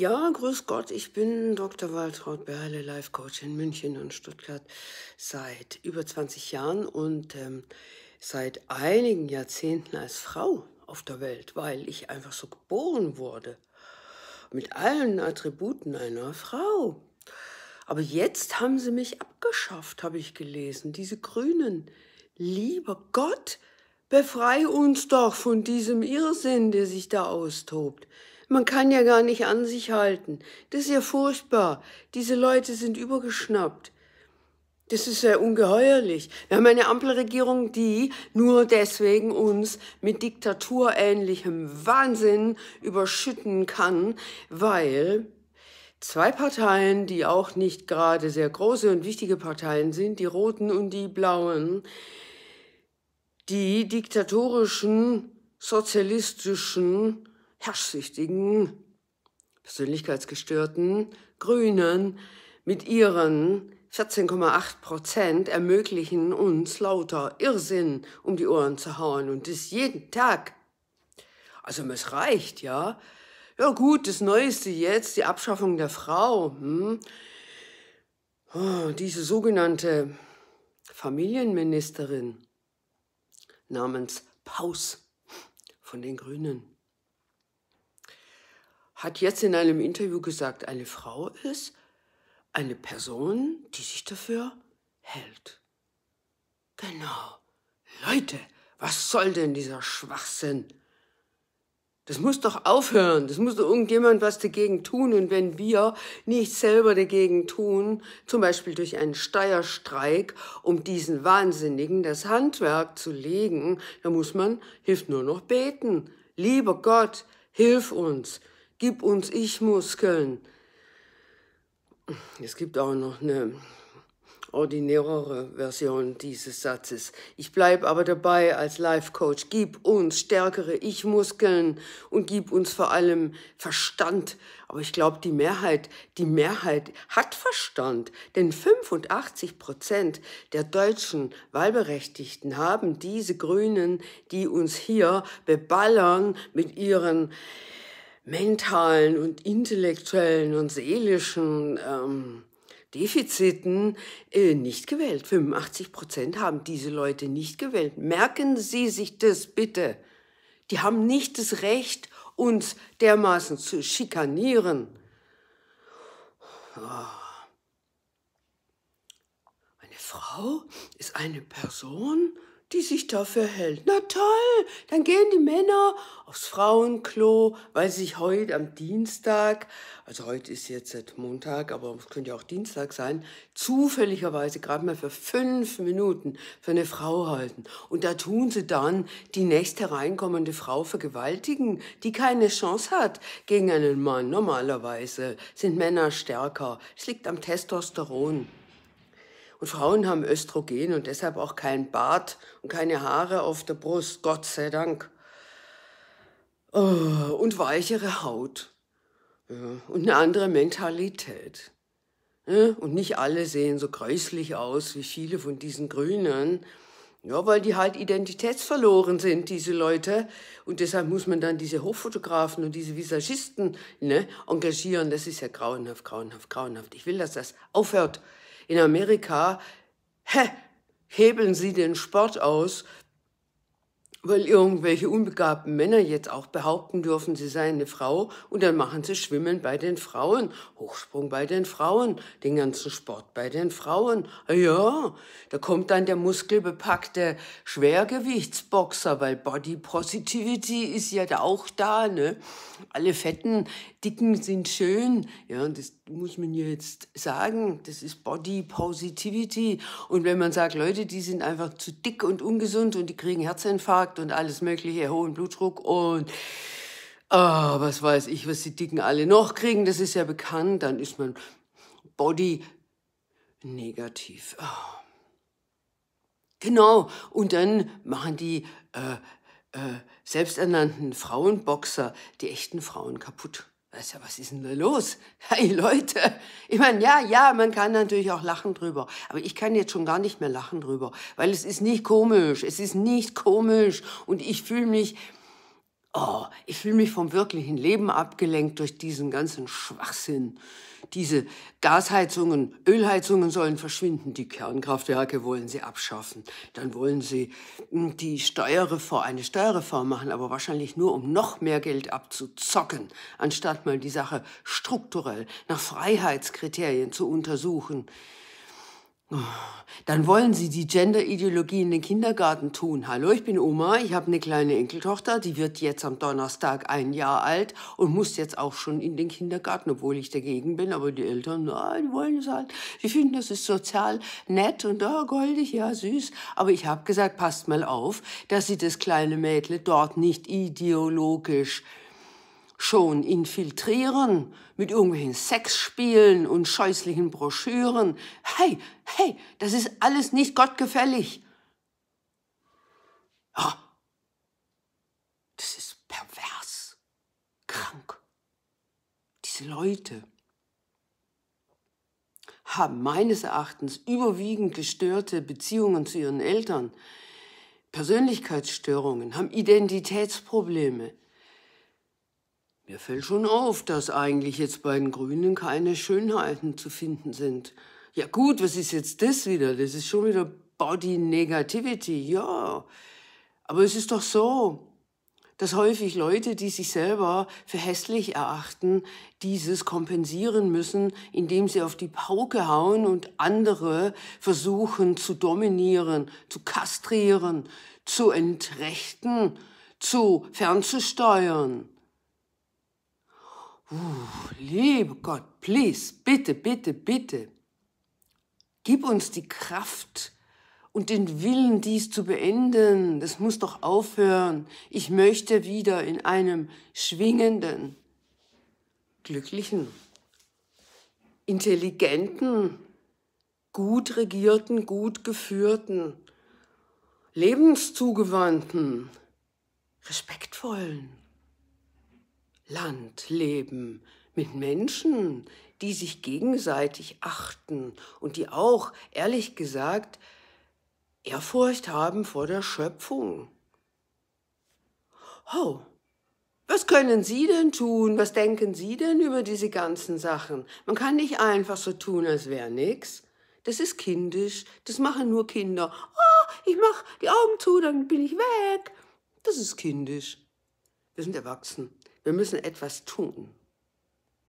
Ja, grüß Gott, ich bin Dr. Waltraud Berle, Life Coach in München und Stuttgart seit über 20 Jahren und ähm, seit einigen Jahrzehnten als Frau auf der Welt, weil ich einfach so geboren wurde. Mit allen Attributen einer Frau. Aber jetzt haben sie mich abgeschafft, habe ich gelesen. Diese Grünen. Lieber Gott, Befrei uns doch von diesem Irrsinn, der sich da austobt. Man kann ja gar nicht an sich halten. Das ist ja furchtbar. Diese Leute sind übergeschnappt. Das ist ja ungeheuerlich. Wir haben eine Ampelregierung, die nur deswegen uns mit diktaturähnlichem Wahnsinn überschütten kann, weil zwei Parteien, die auch nicht gerade sehr große und wichtige Parteien sind, die Roten und die Blauen, die diktatorischen, sozialistischen, herrschsüchtigen, persönlichkeitsgestörten Grünen mit ihren 14,8 Prozent ermöglichen uns lauter Irrsinn um die Ohren zu hauen und das jeden Tag. Also es reicht, ja. Ja gut, das Neueste jetzt, die Abschaffung der Frau. Hm? Oh, diese sogenannte Familienministerin namens Paus von den Grünen hat jetzt in einem Interview gesagt, eine Frau ist eine Person, die sich dafür hält. Genau. Leute, was soll denn dieser Schwachsinn? Das muss doch aufhören. Das muss doch irgendjemand was dagegen tun. Und wenn wir nicht selber dagegen tun, zum Beispiel durch einen Steuerstreik, um diesen Wahnsinnigen das Handwerk zu legen, dann muss man, hilft nur noch beten. Lieber Gott, hilf uns. Gib uns Ich-Muskeln. Es gibt auch noch eine ordinärere Version dieses Satzes. Ich bleibe aber dabei als Life Coach. Gib uns stärkere Ich-Muskeln und gib uns vor allem Verstand. Aber ich glaube, die Mehrheit, die Mehrheit hat Verstand, denn 85 Prozent der deutschen Wahlberechtigten haben diese Grünen, die uns hier beballern mit ihren mentalen und intellektuellen und seelischen ähm, Defiziten äh, nicht gewählt. 85 Prozent haben diese Leute nicht gewählt. Merken Sie sich das bitte. Die haben nicht das Recht, uns dermaßen zu schikanieren. Ah. Eine Frau ist eine Person, die sich dafür hält. Na toll, dann gehen die Männer aufs Frauenklo, weil sie sich heute am Dienstag, also heute ist jetzt nicht Montag, aber es könnte ja auch Dienstag sein, zufälligerweise gerade mal für fünf Minuten für eine Frau halten. Und da tun sie dann die nächst hereinkommende Frau vergewaltigen, die keine Chance hat gegen einen Mann. Normalerweise sind Männer stärker. Es liegt am Testosteron. Und Frauen haben Östrogen und deshalb auch keinen Bart und keine Haare auf der Brust, Gott sei Dank. Oh, und weichere Haut. Ja, und eine andere Mentalität. Ja, und nicht alle sehen so gräuslich aus wie viele von diesen Grünen. Ja, weil die halt identitätsverloren sind, diese Leute. Und deshalb muss man dann diese Hochfotografen und diese Visagisten ne, engagieren. Das ist ja grauenhaft, grauenhaft, grauenhaft. Ich will, dass das aufhört. In Amerika, hä, hebeln Sie den Sport aus, weil irgendwelche unbegabten Männer jetzt auch behaupten dürfen, sie seien eine Frau und dann machen sie Schwimmen bei den Frauen, Hochsprung bei den Frauen, den ganzen Sport bei den Frauen. Ah ja, da kommt dann der muskelbepackte Schwergewichtsboxer, weil Body Positivity ist ja da auch da, ne? Alle fetten, dicken sind schön, ja, und das muss man jetzt sagen, das ist Body Positivity und wenn man sagt, Leute, die sind einfach zu dick und ungesund und die kriegen Herzinfarkt Herzinfarkt und alles Mögliche, hohen Blutdruck und oh, was weiß ich, was die Dicken alle noch kriegen, das ist ja bekannt. Dann ist man Body negativ. Oh. Genau, und dann machen die äh, äh, selbsternannten Frauenboxer die echten Frauen kaputt. Also, was ist denn da los? Hey Leute, ich meine, ja, ja, man kann natürlich auch lachen drüber. Aber ich kann jetzt schon gar nicht mehr lachen drüber, weil es ist nicht komisch. Es ist nicht komisch. Und ich fühle mich, Oh, ich fühle mich vom wirklichen Leben abgelenkt durch diesen ganzen Schwachsinn. Diese Gasheizungen, Ölheizungen sollen verschwinden, die Kernkraftwerke wollen sie abschaffen. Dann wollen sie hm, die Steuerreform, eine Steuerreform machen, aber wahrscheinlich nur, um noch mehr Geld abzuzocken, anstatt mal die Sache strukturell nach Freiheitskriterien zu untersuchen. Oh. Dann wollen Sie die Gender-Ideologie in den Kindergarten tun. Hallo, ich bin Oma, ich habe eine kleine Enkeltochter, die wird jetzt am Donnerstag ein Jahr alt und muss jetzt auch schon in den Kindergarten, obwohl ich dagegen bin. Aber die Eltern, nein, die wollen es halt. Die finden, das ist sozial nett und oh, goldig, ja, süß. Aber ich habe gesagt, passt mal auf, dass Sie das kleine Mädle dort nicht ideologisch schon infiltrieren mit irgendwelchen Sexspielen und scheußlichen Broschüren. Hey, hey, das ist alles nicht gottgefällig. Oh, das ist pervers, krank. Diese Leute haben meines Erachtens überwiegend gestörte Beziehungen zu ihren Eltern, Persönlichkeitsstörungen, haben Identitätsprobleme, mir fällt schon auf, dass eigentlich jetzt bei den Grünen keine Schönheiten zu finden sind. Ja gut, was ist jetzt das wieder? Das ist schon wieder Body Negativity, ja. Aber es ist doch so, dass häufig Leute, die sich selber für hässlich erachten, dieses kompensieren müssen, indem sie auf die Pauke hauen und andere versuchen zu dominieren, zu kastrieren, zu entrechten, zu fernzusteuern. Uh, liebe Gott, please, bitte, bitte, bitte. Gib uns die Kraft und den Willen, dies zu beenden. Das muss doch aufhören. Ich möchte wieder in einem schwingenden, glücklichen, intelligenten, gut regierten, gut geführten, lebenszugewandten, respektvollen, Land leben mit Menschen, die sich gegenseitig achten und die auch, ehrlich gesagt, Ehrfurcht haben vor der Schöpfung. Oh, was können Sie denn tun? Was denken Sie denn über diese ganzen Sachen? Man kann nicht einfach so tun, als wäre nichts. Das ist kindisch. Das machen nur Kinder. Oh, ich mache die Augen zu, dann bin ich weg. Das ist kindisch. Wir sind erwachsen. Wir müssen etwas tun.